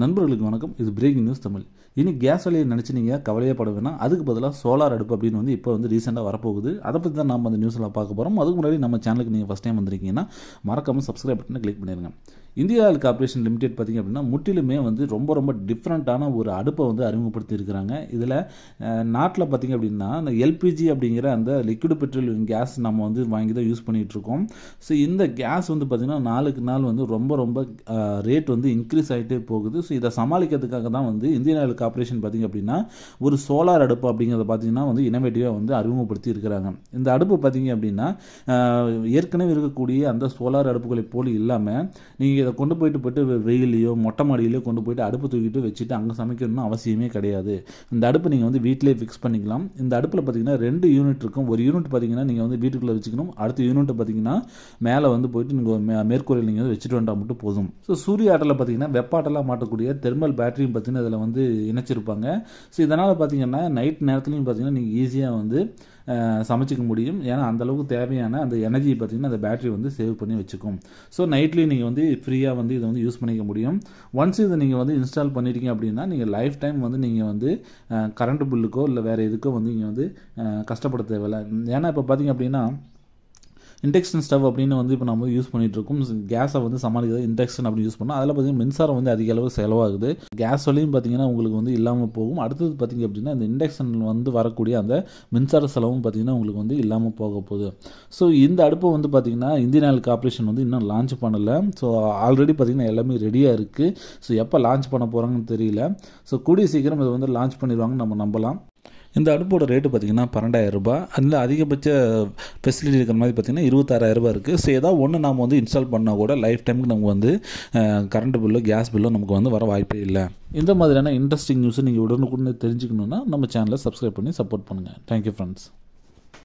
நண்பர்களுக்கு வணக்கம் இது பிரேக்கிங் நியூஸ் தமிழ் இனி கேஸ் வழியை நினச்சி நீங்கள் கவலையப்பட வேணாம் அதுக்கு பதிலாக சோலார் அடுப்பு அப்படின்னு வந்து இப்போ வந்து ரீசெண்டாக வரப்போகுது அதை பற்றி தான் நம்ம அந்த நியூஸில் பார்க்க போகிறோம் அதுக்கு முன்னாடி நம்ம சேனலுக்கு நீங்கள் ஃபஸ்ட் டைம் வந்திருக்கீங்கன்னா மறக்காமல் சப்ஸ்கிரைப் பட்டனை கிளிக் பண்ணிடுங்க இந்தியா ஆயில் கார்பரேஷன் லிமிடெட் பார்த்திங்க அப்படின்னா முற்றிலுமே வந்து ரொம்ப ரொம்ப டிஃப்ரெண்ட்டான ஒரு அடுப்பை வந்து அறிமுகப்படுத்தியிருக்கிறாங்க இதில் நாட்டில் பார்த்திங்க அப்படின்னா அந்த எல்பிஜி அப்படிங்கிற அந்த லிக்விட் பெட்ரோலியம் கேஸ் நம்ம வந்து வாங்கி தான் யூஸ் பண்ணிகிட்ருக்கோம் ஸோ இந்த கேஸ் வந்து பார்த்திங்கன்னா நாளுக்கு நாள் வந்து ரொம்ப ரொம்ப ரேட் வந்து இன்க்ரீஸ் ஆகிட்டே போகுது ஸோ இதை சமாளிக்கிறதுக்காக தான் வந்து இந்தியன் ஆயில் கார்பரேஷன் பார்த்திங்க அப்படின்னா ஒரு சோலார் அடுப்பு அப்படிங்கிறத பார்த்திங்கன்னா வந்து இனோவேட்டிவாக வந்து அறிமுகப்படுத்தி இருக்கிறாங்க இந்த அடுப்பு பார்த்திங்க அப்படின்னா ஏற்கனவே இருக்கக்கூடிய அந்த சோலார் அடுப்புகளை போல் இல்லாமல் நீங்கள் இதை கொண்டு போயிட்டு போயிட்டு வெயிலையோ மொட்டை மாடியிலையோ கொண்டு போயிட்டு அடுப்பு தூக்கிட்டு வச்சுட்டு அங்கே சமைக்கணும்னு அவசியமே கிடையாது இந்த அடுப்பு நீங்கள் வந்து வீட்டிலேயே ஃபிக்ஸ் பண்ணிக்கலாம் இந்த அடுப்பில் பார்த்தீங்கன்னா ரெண்டு யூனிட் இருக்கும் ஒரு யூனிட் பார்த்தீங்கன்னா நீங்கள் வந்து வீட்டுக்குள்ளே வச்சுக்கணும் அடுத்த யூனிட் பார்த்தீங்கன்னா மேலே வந்து போயிட்டு நீங்கள் மே மேற்கூரையில் நீங்கள் வந்து வச்சுட்டு வந்தால் மட்டும் போதும் ஸோ சூரிய ஆட்டலில் பார்த்தீங்கன்னா வெப்பாட்டெல்லாம் மாட்டக்கூடிய தெர்மல் பேட்டரியும் பார்த்தீங்கன்னா அதில் வந்து இணைச்சிருப்பாங்க ஸோ இதனால் பார்த்தீங்கன்னா நைட் நேரத்துலையும் பார்த்தீங்கன்னா நீங்கள் ஈஸியாக வந்து சமைச்சிக்க முடியும் ஏன்னா அந்தளவுக்கு தேவையான அந்த எனர்ஜி பார்த்தீங்கன்னா அந்த பேட்டரி வந்து சேவ் பண்ணி வச்சுக்கும் ஸோ நைட்லி நீங்கள் வந்து ஃப்ரீயாக வந்து இதை வந்து யூஸ் பண்ணிக்க முடியும் ஒன்ஸ் இதை நீங்கள் வந்து இன்ஸ்டால் பண்ணிட்டீங்க அப்படின்னா நீங்கள் லைஃப் டைம் வந்து நீங்கள் வந்து கரண்ட் பில்லுக்கோ இல்லை வேறு எதுக்கோ வந்து நீங்கள் வந்து கஷ்டப்பட தேவையில்லை ஏன்னா இப்போ பார்த்தீங்க அப்படின்னா இண்டக்ஷன் ஸ்டவ் அப்படின்னு வந்து இப்போ நம்ம யூஸ் பண்ணிகிட்ருக்கோம் கேஸை வந்து சமாளிக்கிறது இண்டக்ஷன் அப்படின்னு யூஸ் பண்ணால் அதில் பார்த்தீங்கன்னா மின்சாரம் வந்து அதிக அளவு செலவாகுது கேஸ் வழியும் பார்த்தீங்கன்னா உங்களுக்கு வந்து இல்லாமல் போகும் அடுத்தது பார்த்திங்க அப்படின்னா இந்த இண்டக்ஷன் வந்து வரக்கூடிய அந்த மின்சார செலவும் பார்த்திங்கன்னா உங்களுக்கு வந்து இல்லாமல் போக போகுது ஸோ இந்த அடுப்பை வந்து பார்த்திங்கன்னா இந்தியன் ஆயில் கார்பரேஷன் வந்து இன்னும் லான்ச் பண்ணலை ஸோ ஆல்ரெடி பார்த்திங்கன்னா எல்லாமே ரெடியாக இருக்குது ஸோ எப்போ லான்ச் பண்ண போகிறாங்கன்னு தெரியல ஸோ கூடிய சீக்கிரம் இதை வந்து லான்ச் பண்ணிடுவாங்க நம்ம நம்பலாம் இந்த அடுப்போட ரேட்டு பார்த்திங்கன்னா ரூபாய் அதில் அதிகபட்ச ஃபெசிலிட்டி இருக்கிற மாதிரி பார்த்திங்கன்னா ரூபாய் இருக்குது ஸோ ஏதாவது ஒன்று நம்ம வந்து இன்ஸ்டால் பண்ணால் கூட லைஃப் டைமுக்கு நமக்கு வந்து கரண்ட் பில்லோ கேஸ் பில்லோ நமக்கு வந்து வர வாய்ப்பே இல்லை இந்த மாதிரியான இன்ட்ரெஸ்டிங் நியூஸை நீங்கள் உடனுக்குடனே தெரிஞ்சுக்கணுன்னா நம்ம சேனலை சப்ஸ்கிரைப் பண்ணி சப்போர்ட் பண்ணுங்கள் தேங்க்யூ ஃப்ரெண்ட்ஸ்